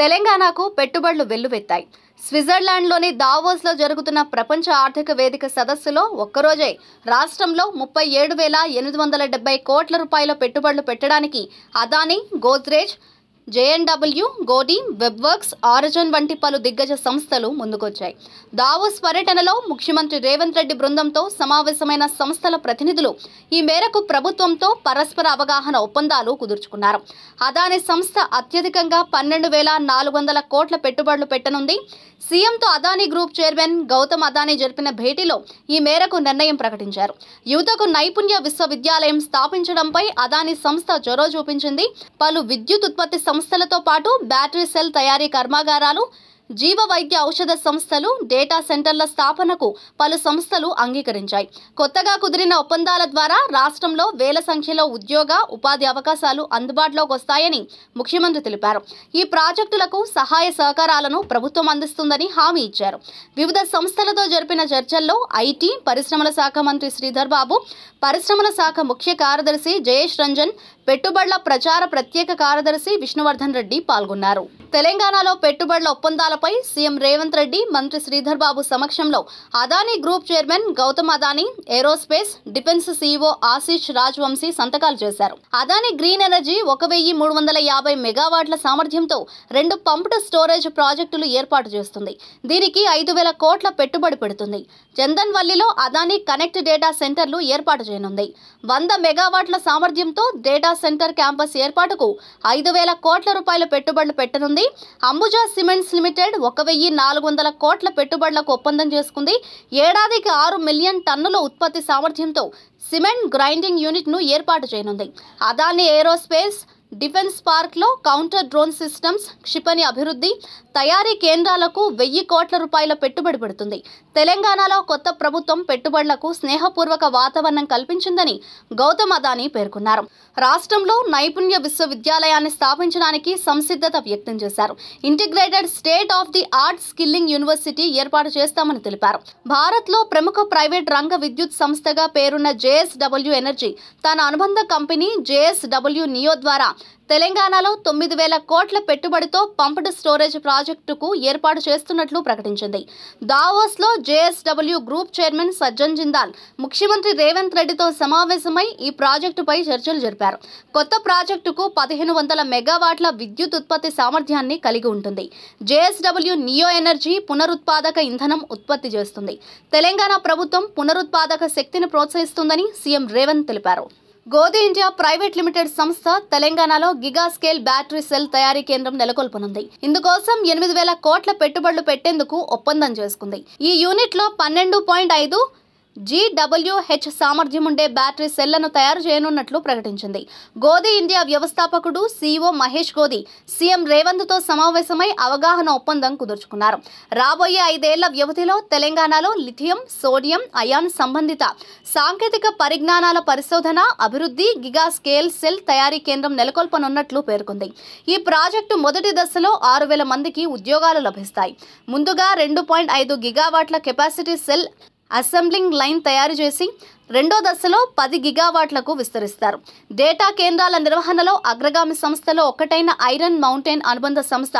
తెలంగాణకు పెట్టుబడులు వెల్లువెత్తాయి స్విట్జర్లాండ్లోని దావోస్లో జరుగుతున్న ప్రపంచ ఆర్థిక వేదిక సదస్సులో ఒక్కరోజే రాష్ట్రంలో ముప్పై ఏడు వేల ఎనిమిది వందల కోట్ల రూపాయల పెట్టుబడులు పెట్టడానికి అదానీ గోద్రేజ్ జేఎన్డబ్ల్యూ గోడి వెబ్వర్క్స్ ఆరజన్ వంటి పలు దిగ్గజ సంస్థలు ముందుకొచ్చాయి దావోస్ పర్యటనలో ముఖ్యమంత్రి రేవంత్ రెడ్డి బృందంతో సమావేశమైన సంస్థల ప్రతినిధులు ఈ మేరకు ప్రభుత్వంతో పరస్పర అవగాహన ఒప్పందాలు కుదుర్చుకున్నారు అదాని సంస్థ అత్యధికంగా పన్నెండు వేల నాలుగు వందల కోట్ల పెట్టుబడులు పెట్టనుంది సీఎంతో అదానీ గ్రూప్ చైర్మన్ గౌతమ్ అదానీ జరిపిన భేటీలో ఈ మేరకు నిర్ణయం ప్రకటించారు యువతకు నైపుణ్య విశ్వవిద్యాలయం స్థాపించడంపై అదానీ సంస్థ చొరవ చూపించింది పలు విద్యుత్ ఉత్పత్తి సంస్థలతో పాటు బ్యాటరీ సెల్ తయారీ కర్మాగారాలు జీవ వైద్య ఔషధ సంస్థలు డేటా సెంటర్ల స్థాపనకు పలు సంస్థలు అంగీకరించాయి కొత్తగా కుదిరిన ఒప్పందాల ద్వారా రాష్ట్రంలో వేల సంఖ్యలో ఉద్యోగ ఉపాధి అవకాశాలు అందుబాటులోకి వస్తాయని ముఖ్యమంత్రి తెలిపారు ఈ ప్రాజెక్టులకు సహాయ సహకారాలను ప్రభుత్వం అందిస్తుందని హామీ ఇచ్చారు వివిధ సంస్థలతో జరిపిన చర్చల్లో ఐటీ పరిశ్రమల శాఖ మంత్రి శ్రీధర్ బాబు పరిశ్రమల శాఖ ముఖ్య కార్యదర్శి జయేష్ రంజన్ పెట్టుబడుల ప్రచార ప్రత్యేక కార్యదర్శి విష్ణువర్ధన్ రెడ్డి పాల్గొన్నారు తెలంగాణలో పెట్టుబడుల ఒప్పందాల వ్యవహారాలపై సీఎం రేవంత్ రెడ్డి మంత్రి శ్రీధర్ బాబు సమక్షంలో Adani group chairman Gautam Adani aerospace defence CEO Ashish Rajvanshi సంతకాలు చేశారు అదానీ గ్రీన్ ఎనర్జీ ఒక వెయ్యి మూడు వందల యాభై మెగావాట్ల సామర్థ్యంతో రెండు పంప్డ్ స్టోరేజ్ ప్రాజెక్టులు ఏర్పాటు చేస్తుంది దీనికి ఐదు వేల కోట్ల పెట్టుబడి పెడుతుంది వల్లిలో అదానీ కనెక్ట్ డేటా సెంటర్లు ఏర్పాటు చేయనుంది వంద మెగావాట్ల సామర్థ్యంతో డేటా సెంటర్ క్యాంపస్ ఏర్పాటుకు ఐదు వేల కోట్ల రూపాయల పెట్టుబడులు పెట్టనుంది అంబుజా సిమెంట్స్ లిమిటెడ్ లిమిటెడ్ ఒక వెయ్యి నాలుగు వందల కోట్ల పెట్టుబడులకు ఒప్పందం చేసుకుంది ఏడాదికి ఆరు మిలియన్ టన్నుల ఉత్పత్తి సామర్థ్యంతో సిమెంట్ గ్రైండింగ్ యూనిట్ను ఏర్పాటు చేయనుంది అదాని ఏరోస్పేస్ డిఫెన్స్ పార్క్లో కౌంటర్ డ్రోన్ సిస్టమ్స్ క్షిపణి అభివృద్ధి తయారీ కేంద్రాలకు వెయ్యి కోట్ల రూపాయల పెట్టుబడి పెడుతుంది తెలంగాణలో కొత్త ప్రభుత్వం పెట్టుబడులకు స్నేహపూర్వక వాతావరణం కల్పించిందని గౌతమ్ అదానీ పేర్కొన్నారు రాష్ట్రంలో నైపుణ్య విశ్వవిద్యాలయాన్ని స్థాపించడానికి సంసిద్ధత వ్యక్తం చేశారు integrated state of the art skilling university ఏర్పాటు చేస్తామని తెలిపారు భారత్లో ప్రముఖ ప్రైవేట్ రంగ విద్యుత్ సంస్థగా పేరున్న జేఎస్డబ్ల్యూ ఎనర్జీ తన అనుబంధ కంపెనీ జేఎస్డబ్ల్యూ నియో ద్వారా తెలంగాణలో తొమ్మిది వేల కోట్ల పెట్టుబడితో పంప్డ్ స్టోరేజ్ ప్రాజెక్టుకు ఏర్పాటు చేస్తున్నట్లు ప్రకటించింది దావోస్లో జేఎస్డబ్ల్యూ గ్రూప్ చైర్మన్ సజ్జన్ జిందాల్ ముఖ్యమంత్రి రేవంత్ రెడ్డితో సమావేశమై ఈ ప్రాజెక్టుపై చర్చలు జరిపారు కొత్త ప్రాజెక్టుకు పదిహేను వందల మెగావాట్ల విద్యుత్ ఉత్పత్తి సామర్థ్యాన్ని కలిగి ఉంటుంది జేఎస్డబ్ల్యూ నియో ఎనర్జీ పునరుత్పాదక ఇంధనం ఉత్పత్తి చేస్తుంది తెలంగాణ ప్రభుత్వం పునరుత్పాదక శక్తిని ప్రోత్సహిస్తుందని సీఎం రేవంత్ తెలిపారు గోదీ ఇండియా ప్రైవేట్ లిమిటెడ్ సంస్థ తెలంగాణలో గిగా స్కేల్ బ్యాటరీ సెల్ తయారీ కేంద్రం నెలకొల్పనుంది ఇందుకోసం ఎనిమిది వేల కోట్ల పెట్టుబడులు పెట్టేందుకు ఒప్పందం చేసుకుంది ఈ యూనిట్లో పన్నెండు పాయింట్ ఐదు జీడబ్ల్యూహెచ్ ఉండే బ్యాటరీ సెల్లను తయారు చేయనున్నట్లు ప్రకటించింది గోది ఇండియా వ్యవస్థాపకుడు సీఈఓ మహేష్ గోది సీఎం రేవంత్తో సమావేశమై అవగాహన ఒప్పందం కుదుర్చుకున్నారు రాబోయే ఐదేళ్ల వ్యవధిలో తెలంగాణలో లిథియం సోడియం అయాన్ సంబంధిత సాంకేతిక పరిజ్ఞానాల పరిశోధన అభివృద్ధి గిగా స్కేల్ సెల్ తయారీ కేంద్రం నెలకొల్పనున్నట్లు పేర్కొంది ఈ ప్రాజెక్టు మొదటి దశలో ఆరు వేల మందికి ఉద్యోగాలు లభిస్తాయి ముందుగా రెండు పాయింట్ ఐదు గిగావాట్ల కెపాసిటీ సెల్ असैम्ली लाइन तैयार రెండో దశలో పది గిగావాట్లకు విస్తరిస్తారు డేటా కేంద్రాల నిర్వహణలో అగ్రగామి సంస్థలో ఒకటైన ఐరన్ మౌంటైన్ అనుబంధ సంస్థ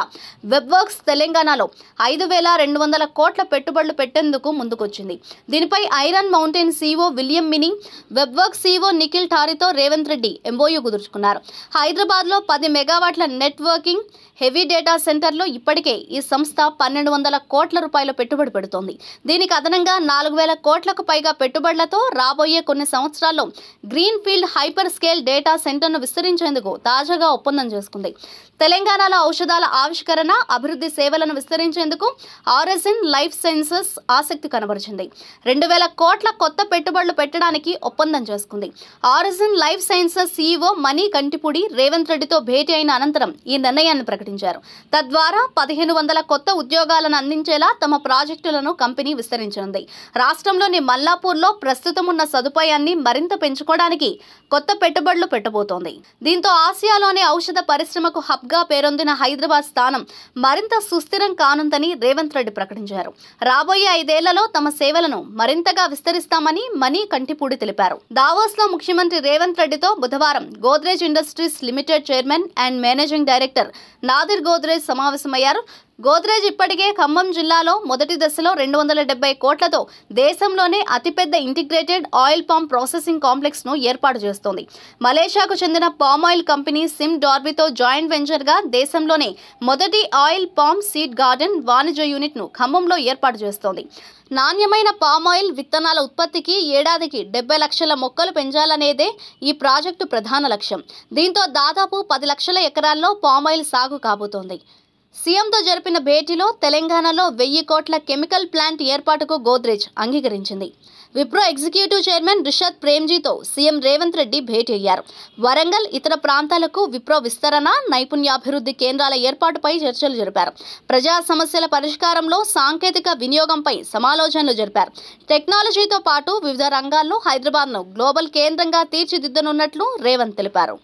వెబ్వర్క్స్ తెలంగాణలో ఐదు వేల రెండు వందల కోట్ల పెట్టుబడులు పెట్టేందుకు ముందుకొచ్చింది దీనిపై ఐరన్ మౌంటైన్ సీఈఓ విలియం మినింగ్ వెబ్వర్క్స్ సీఈఓ నిఖిల్ ఠారితో రేవంత్ రెడ్డి ఎంబోయూ కుదుర్చుకున్నారు హైదరాబాద్లో పది మెగావాట్ల నెట్వర్కింగ్ హెవీ డేటా సెంటర్లో ఇప్పటికే ఈ సంస్థ పన్నెండు వందల కోట్ల రూపాయల పెట్టుబడి పెడుతోంది దీనికి అదనంగా నాలుగు వేల కోట్లకు పైగా పెట్టుబడులతో రా రాబోయే కొన్ని సంవత్సరాల్లో greenfield hyperscale data సెంటర్ను విస్తరించేందుకు తాజాగా ఒప్పందం చేసుకుంది తెలంగాణలో ఔషధాల ఆవిష్కరణ అభివృద్ధి సేవలను విస్తరించేందుకు ఆరజిన్ లైఫ్ సైన్సెస్ ఆసక్తి కనబరిచింది రెండు వేల కోట్ల కొత్త పెట్టుబడులు పెట్టడానికి ఒప్పందం చేసుకుంది Aragen life sciences CEO Mani Kantipudi Revanth రెడ్డితో భేటీ అయిన అనంతరం ఈ నిర్ణయాన్ని ప్రకటించారు తద్వారా పదిహేను వందల కొత్త ఉద్యోగాలను అందించేలా తమ ప్రాజెక్టులను కంపెనీ విస్తరించనుంది రాష్ట్రంలోని మల్లాపూర్లో ప్రస్తుతం ఉన్న సదుపాయాన్ని మరింత పెంచుకోవడానికి కొత్త పెట్టుబడులు పెట్టబోతోంది దీంతో ఆసియాలోని ఔషధ పరిశ్రమకు హబ్గా పేరొందిన హైదరాబాద్ స్థానం మరింత సుస్థిరం కానుందని రేవంత్ రెడ్డి ప్రకటించారు రాబోయే ఐదేళ్లలో తమ సేవలను మరింతగా విస్తరిస్తామని మనీ కంటిపూడి తెలిపారు దావోస్ లో ముఖ్యమంత్రి రేవంత్ రెడ్డితో బుధవారం Godrej industries limited chairman and managing director Nadir Godrej సమావేశమయ్యారు గోద్రేజ్ ఇప్పటికే ఖమ్మం జిల్లాలో మొదటి దశలో రెండు వందల డెబ్బై కోట్లతో దేశంలోనే అతిపెద్ద ఇంటిగ్రేటెడ్ ఆయిల్ పామ్ ప్రాసెసింగ్ కాంప్లెక్స్ను ఏర్పాటు చేస్తోంది మలేషియాకు చెందిన పామ్ ఆయిల్ కంపెనీ సిమ్ డార్బీతో జాయింట్ వెంచర్గా దేశంలోనే మొదటి ఆయిల్ పామ్ సీడ్ గార్డెన్ వాణిజ్య యూనిట్ను ఖమ్మంలో ఏర్పాటు చేస్తోంది నాణ్యమైన పామ్ ఆయిల్ విత్తనాల ఉత్పత్తికి ఏడాదికి డెబ్బై లక్షల మొక్కలు పెంచాలనేదే ఈ ప్రాజెక్టు ప్రధాన లక్ష్యం దీంతో దాదాపు పది లక్షల ఎకరాల్లో పామ్ ఆయిల్ సాగు కాబోతోంది సీఎంతో జరిపిన భేటీలో తెలంగాణలో వెయ్యి కోట్ల కెమికల్ ప్లాంట్ ఏర్పాటుకు గోద్రేజ్ అంగీకరించింది విప్రో ఎగ్జిక్యూటివ్ చైర్మన్ రిషద్ ప్రేమ్జీతో సీఎం రేవంత్ రెడ్డి భేటీ అయ్యారు వరంగల్ ఇతర ప్రాంతాలకు విప్రో విస్తరణ నైపుణ్యాభివృద్ధి కేంద్రాల ఏర్పాటుపై చర్చలు జరిపారు ప్రజా సమస్యల పరిష్కారంలో సాంకేతిక వినియోగంపై సమాలోచనలు జరిపారు టెక్నాలజీతో పాటు వివిధ రంగాల్లో హైదరాబాద్ను గ్లోబల్ కేంద్రంగా తీర్చిదిద్దనున్నట్లు రేవంత్ తెలిపారు